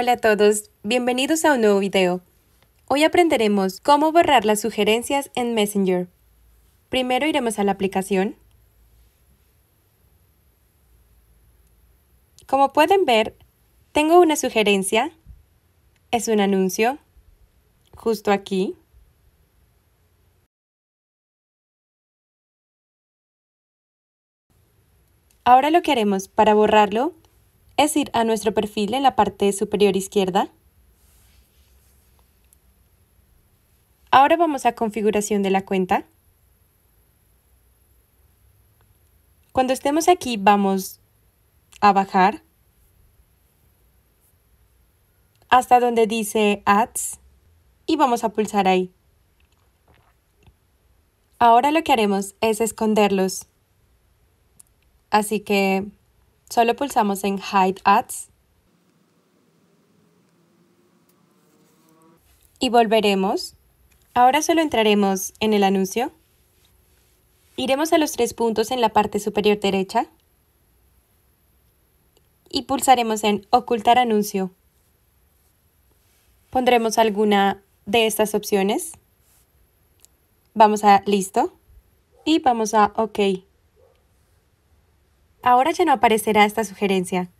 Hola a todos, bienvenidos a un nuevo video. Hoy aprenderemos cómo borrar las sugerencias en Messenger. Primero iremos a la aplicación. Como pueden ver, tengo una sugerencia. Es un anuncio. Justo aquí. Ahora lo que haremos para borrarlo es ir a nuestro perfil en la parte superior izquierda. Ahora vamos a configuración de la cuenta. Cuando estemos aquí vamos a bajar hasta donde dice Ads y vamos a pulsar ahí. Ahora lo que haremos es esconderlos. Así que Solo pulsamos en Hide Ads y volveremos. Ahora solo entraremos en el anuncio. Iremos a los tres puntos en la parte superior derecha y pulsaremos en Ocultar anuncio. Pondremos alguna de estas opciones. Vamos a Listo y vamos a OK ahora ya no aparecerá esta sugerencia.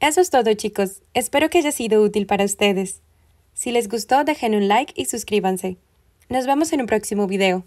Eso es todo chicos, espero que haya sido útil para ustedes. Si les gustó dejen un like y suscríbanse. Nos vemos en un próximo video.